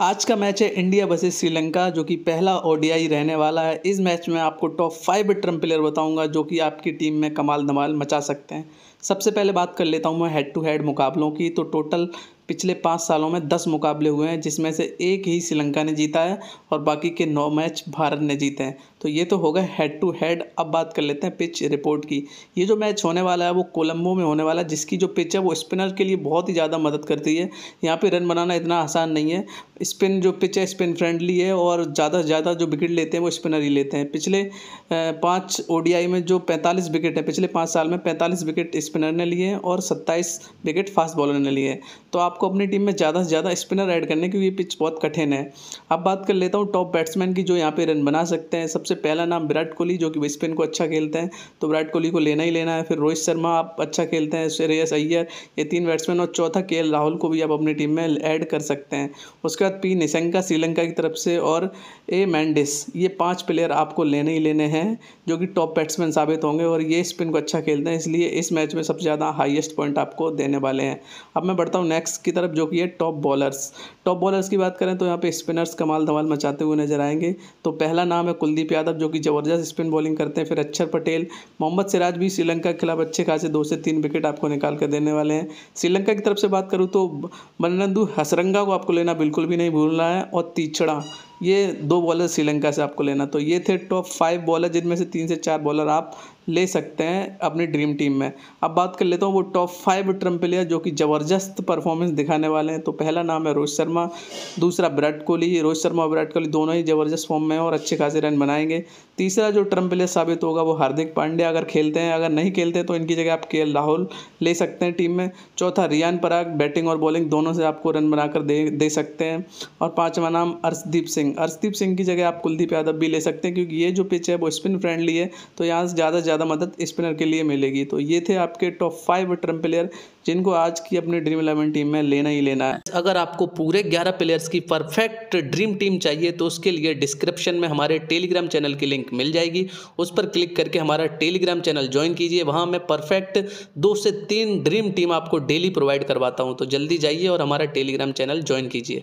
आज का मैच है इंडिया वर्सेज़ श्रीलंका जो कि पहला ओडीआई रहने वाला है इस मैच में आपको टॉप फाइव ट्रम प्लेयर बताऊंगा जो कि आपकी टीम में कमाल धमाल मचा सकते हैं सबसे पहले बात कर लेता हूं मैं हेड टू हेड मुकाबलों की तो टोटल पिछले पाँच सालों में दस मुकाबले हुए हैं जिसमें से एक ही श्रीलंका ने जीता है और बाकी के नौ मैच भारत ने जीते हैं तो ये तो हो गए हेड टू हेड अब बात कर लेते हैं पिच रिपोर्ट की ये जो मैच होने वाला है वो कोलंबो में होने वाला है जिसकी जो पिच है वो स्पिनर के लिए बहुत ही ज़्यादा मदद करती है यहाँ पर रन बनाना इतना आसान नहीं है स्पिन जो पिच है स्पिन फ्रेंडली है और ज़्यादा से ज़्यादा जो विकेट लेते हैं वो स्पिनर ही लेते हैं पिछले पाँच ओ में जो पैंतालीस विकेट है पिछले पाँच साल में पैंतालीस विकेट स्पिनर ने लिए हैं और सत्ताईस विकेट फास्ट बॉलर ने लिए हैं तो आप आपको अपनी टीम में ज़्यादा से ज़्यादा स्पिनर ऐड करने क्योंकि ये पिच बहुत कठिन है अब बात कर लेता हूँ टॉप बैट्समैन की जो यहाँ पे रन बना सकते हैं सबसे पहला नाम विराट कोहली जो कि स्पिन को अच्छा खेलते हैं तो विराट कोहली को लेना ही लेना है फिर रोहित शर्मा आप अच्छा खेलते हैं श्रेयस अय्यर ये तीन बैट्समैन और चौथा के राहुल को भी आप अपनी टीम में ऐड कर सकते हैं उसके बाद पी निशंका श्रीलंका की तरफ से और ए मैंडिस ये पाँच प्लेयर आपको लेने ही लेने हैं जो कि टॉप बैट्समैन साबित होंगे और ये स्पिन को अच्छा खेलते हैं इसलिए इस मैच में सबसे ज़्यादा हाइएस्ट पॉइंट आपको देने वाले हैं अब मैं बढ़ता हूँ नेक्स्ट की तरफ जो कि है टॉप बॉलर्स टॉप बॉलर्स की बात करें तो यहाँ पे स्पिनर्स कमाल धमाल मचाते हुए नजर आएंगे तो पहला नाम है कुलदीप यादव जो कि ज़बरदस्त स्पिन बॉलिंग करते हैं फिर अक्षर पटेल मोहम्मद सिराज भी श्रीलंका के खिलाफ अच्छे खासे दो से तीन विकेट आपको निकाल कर देने वाले हैं श्रीलंका की तरफ से बात करूँ तो मननंदू हसरंगा को आपको लेना बिल्कुल भी नहीं भूलना है और तीछड़ा ये दो बॉलर श्रीलंका से आपको लेना तो ये थे टॉप फाइव बॉलर जिनमें से तीन से चार बॉलर आप ले सकते हैं अपनी ड्रीम टीम में अब बात कर लेता हूँ वो टॉप फाइव ट्रम प्लेयर जो कि ज़बरदस्त परफॉर्मेंस दिखाने वाले हैं तो पहला नाम है रोहित शर्मा दूसरा विराट कोहली रोहित शर्मा और विराट कोहली दोनों ही ज़बरदस्त फॉर्म में हैं और अच्छे खासे रन बनाएंगे तीसरा जो ट्रम प्लेयर साबित होगा वो हार्दिक पांड्या अगर खेलते हैं अगर नहीं खेलते तो इनकी जगह आप के राहुल ले सकते हैं टीम में चौथा रियान पराग बैटिंग और बॉलिंग दोनों से आपको रन बनाकर दे दे सकते हैं और पाँचवा नाम अर्शदीप सिंह अर्शदीप सिंह की जगह आप कुलदीप यादव भी ले सकते हैं क्योंकि ये जो पिच है वो स्पिन फ्रेंडली है तो यहाँ से ज़्यादा ज़्यादा मदद स्पिनर के लिए मिलेगी तो ये थे आपके टॉप फाइव ट्रम प्लेयर जिनको आज की अपनी ड्रीम इलेवन टीम में लेना ही लेना है अगर आपको पूरे 11 प्लेयर्स की परफेक्ट ड्रीम टीम चाहिए तो उसके लिए डिस्क्रिप्शन में हमारे टेलीग्राम चैनल की लिंक मिल जाएगी उस पर क्लिक करके हमारा टेलीग्राम चैनल ज्वाइन कीजिए वहाँ मैं परफेक्ट दो से तीन ड्रीम टीम आपको डेली प्रोवाइड करवाता हूँ तो जल्दी जाइए और हमारा टेलीग्राम चैनल ज्वाइन कीजिए